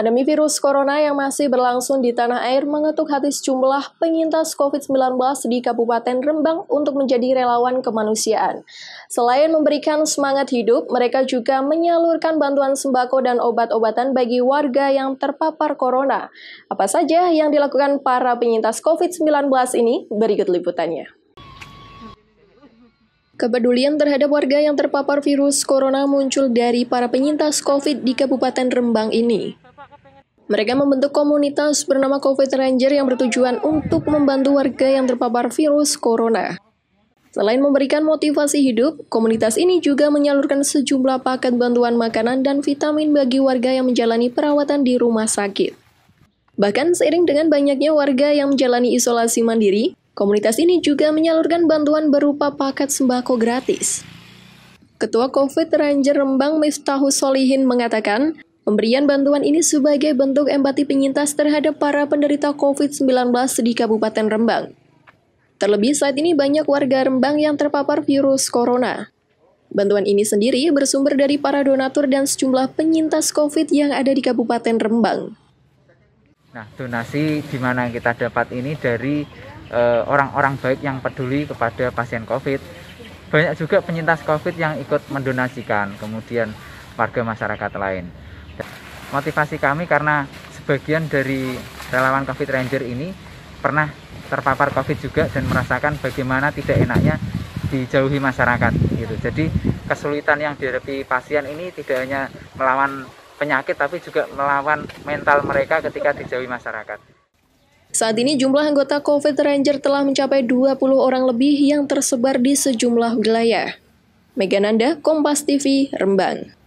Pandemi virus corona yang masih berlangsung di tanah air mengetuk hati sejumlah penyintas COVID-19 di Kabupaten Rembang untuk menjadi relawan kemanusiaan. Selain memberikan semangat hidup, mereka juga menyalurkan bantuan sembako dan obat-obatan bagi warga yang terpapar corona. Apa saja yang dilakukan para penyintas COVID-19 ini? Berikut liputannya. Kepedulian terhadap warga yang terpapar virus corona muncul dari para penyintas COVID di Kabupaten Rembang ini. Mereka membentuk komunitas bernama COVID Ranger yang bertujuan untuk membantu warga yang terpapar virus corona. Selain memberikan motivasi hidup, komunitas ini juga menyalurkan sejumlah paket bantuan makanan dan vitamin bagi warga yang menjalani perawatan di rumah sakit. Bahkan seiring dengan banyaknya warga yang menjalani isolasi mandiri, komunitas ini juga menyalurkan bantuan berupa paket sembako gratis. Ketua COVID Ranger Rembang Miftahus Solihin mengatakan, Pemberian bantuan ini sebagai bentuk empati penyintas terhadap para penderita COVID-19 di Kabupaten Rembang. Terlebih saat ini banyak warga Rembang yang terpapar virus corona. Bantuan ini sendiri bersumber dari para donatur dan sejumlah penyintas COVID yang ada di Kabupaten Rembang. Nah, donasi di mana kita dapat ini dari eh, orang-orang uh, baik yang peduli kepada pasien COVID. Banyak juga penyintas COVID yang ikut mendonasikan, kemudian warga masyarakat lain. Motivasi kami karena sebagian dari relawan COVID Ranger ini pernah terpapar COVID juga dan merasakan bagaimana tidak enaknya dijauhi masyarakat gitu. Jadi kesulitan yang dihadapi pasien ini tidak hanya melawan penyakit tapi juga melawan mental mereka ketika dijauhi masyarakat. Saat ini jumlah anggota COVID Ranger telah mencapai 20 orang lebih yang tersebar di sejumlah wilayah. Megananda, Kompas TV, Rembang.